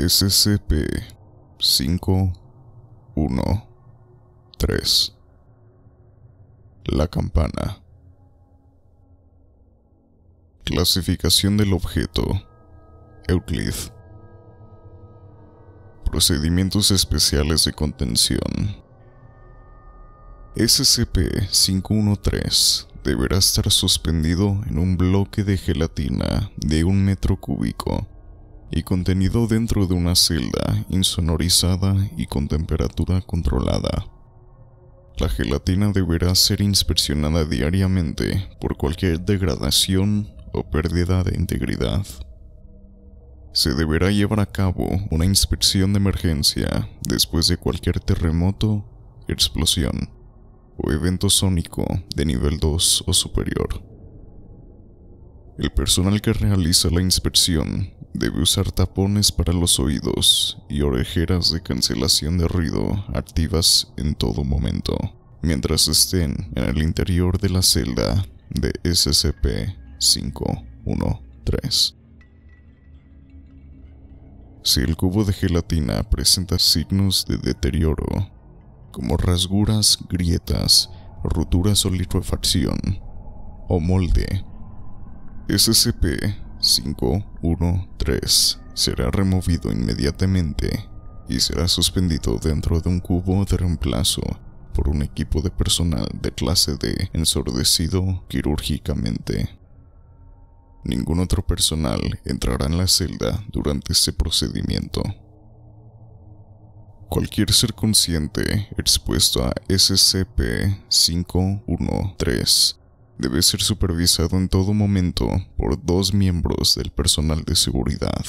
SCP-513 La campana Clasificación del objeto Euclid Procedimientos especiales de contención SCP-513 deberá estar suspendido en un bloque de gelatina de un metro cúbico y contenido dentro de una celda insonorizada y con temperatura controlada. La gelatina deberá ser inspeccionada diariamente por cualquier degradación o pérdida de integridad. Se deberá llevar a cabo una inspección de emergencia después de cualquier terremoto, explosión o evento sónico de nivel 2 o superior. El personal que realiza la inspección Debe usar tapones para los oídos y orejeras de cancelación de ruido activas en todo momento, mientras estén en el interior de la celda de SCP-513. Si el cubo de gelatina presenta signos de deterioro, como rasguras, grietas, roturas o liquefacción, o molde, SCP-513 3. Será removido inmediatamente y será suspendido dentro de un cubo de reemplazo por un equipo de personal de clase D ensordecido quirúrgicamente. Ningún otro personal entrará en la celda durante este procedimiento. Cualquier ser consciente expuesto a SCP-513 debe ser supervisado en todo momento por dos miembros del personal de seguridad.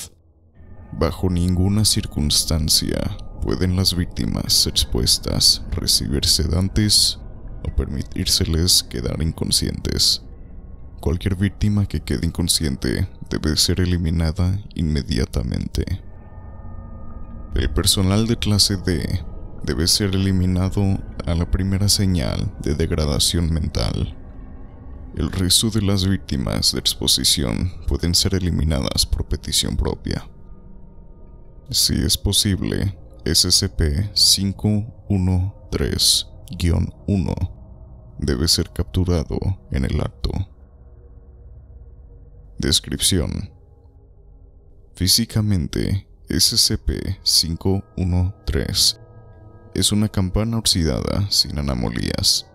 Bajo ninguna circunstancia pueden las víctimas expuestas, recibir sedantes o permitírseles quedar inconscientes. Cualquier víctima que quede inconsciente debe ser eliminada inmediatamente. El personal de clase D debe ser eliminado a la primera señal de degradación mental. El resto de las víctimas de exposición pueden ser eliminadas por petición propia. Si es posible, SCP-513-1 debe ser capturado en el acto. Descripción. Físicamente, SCP-513 es una campana oxidada sin anomalías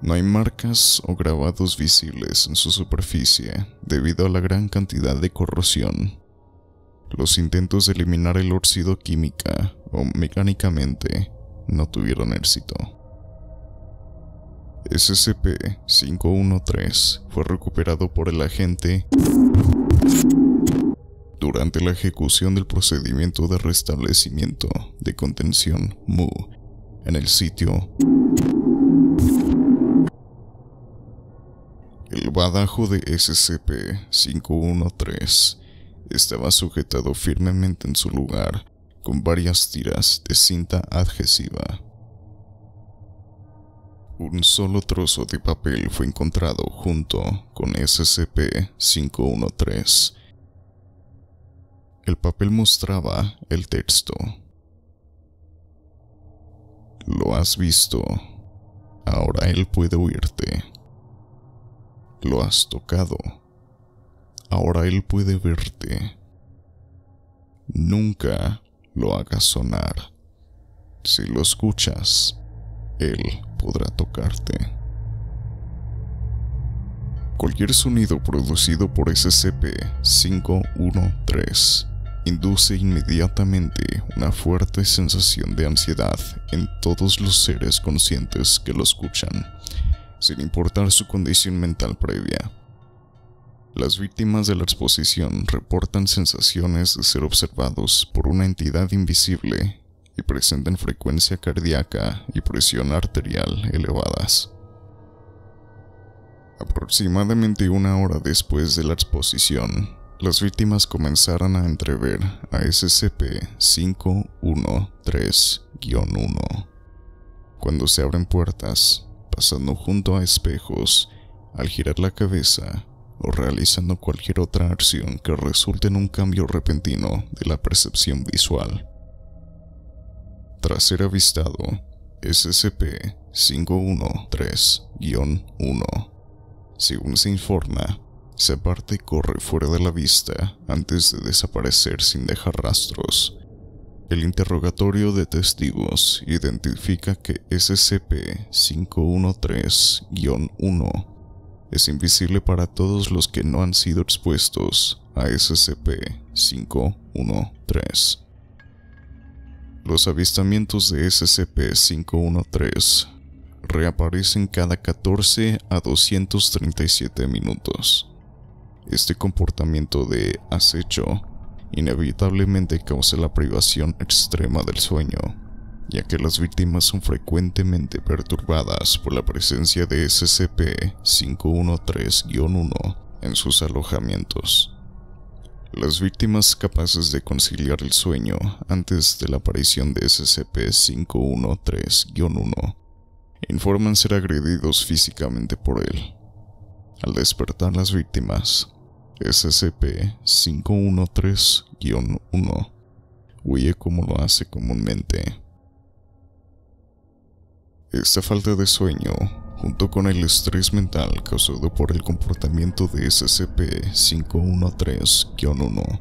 no hay marcas o grabados visibles en su superficie debido a la gran cantidad de corrosión. Los intentos de eliminar el óxido química o mecánicamente no tuvieron éxito. SCP-513 fue recuperado por el agente durante la ejecución del procedimiento de restablecimiento de contención MU en el sitio El badajo de SCP-513 estaba sujetado firmemente en su lugar con varias tiras de cinta adhesiva. Un solo trozo de papel fue encontrado junto con SCP-513. El papel mostraba el texto. Lo has visto. Ahora él puede huirte. Lo has tocado. Ahora él puede verte. Nunca lo hagas sonar. Si lo escuchas, él podrá tocarte. Cualquier sonido producido por SCP-513 induce inmediatamente una fuerte sensación de ansiedad en todos los seres conscientes que lo escuchan, sin importar su condición mental previa. Las víctimas de la exposición reportan sensaciones de ser observados por una entidad invisible y presentan frecuencia cardíaca y presión arterial elevadas. Aproximadamente una hora después de la exposición, las víctimas comenzaron a entrever a SCP-513-1 cuando se abren puertas pasando junto a espejos, al girar la cabeza o realizando cualquier otra acción que resulte en un cambio repentino de la percepción visual. Tras ser avistado, SCP-513-1, según se informa, se aparta y corre fuera de la vista antes de desaparecer sin dejar rastros. El interrogatorio de testigos identifica que SCP-513-1 es invisible para todos los que no han sido expuestos a SCP-513. Los avistamientos de SCP-513 reaparecen cada 14 a 237 minutos. Este comportamiento de acecho inevitablemente causa la privación extrema del sueño, ya que las víctimas son frecuentemente perturbadas por la presencia de SCP-513-1 en sus alojamientos. Las víctimas capaces de conciliar el sueño antes de la aparición de SCP-513-1 informan ser agredidos físicamente por él. Al despertar las víctimas, SCP-513-1 huye como lo hace comúnmente. Esta falta de sueño, junto con el estrés mental causado por el comportamiento de SCP-513-1,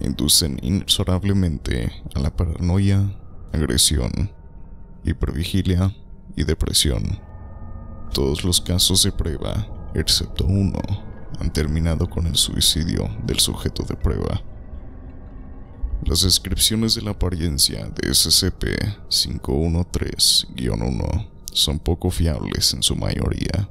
inducen inexorablemente a la paranoia, agresión, hipervigilia y depresión. Todos los casos de prueba, excepto uno, han terminado con el suicidio del sujeto de prueba. Las descripciones de la apariencia de SCP-513-1 son poco fiables en su mayoría.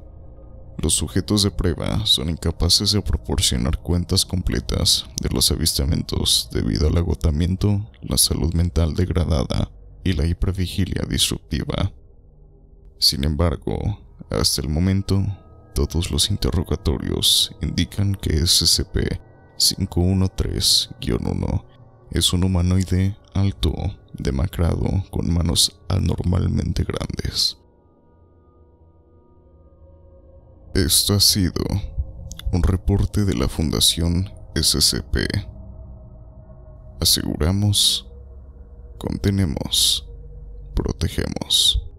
Los sujetos de prueba son incapaces de proporcionar cuentas completas de los avistamientos debido al agotamiento, la salud mental degradada y la hipervigilia disruptiva. Sin embargo, hasta el momento, todos los interrogatorios indican que SCP-513-1 es un humanoide alto, demacrado, con manos anormalmente grandes. Esto ha sido un reporte de la Fundación SCP. Aseguramos, contenemos, protegemos.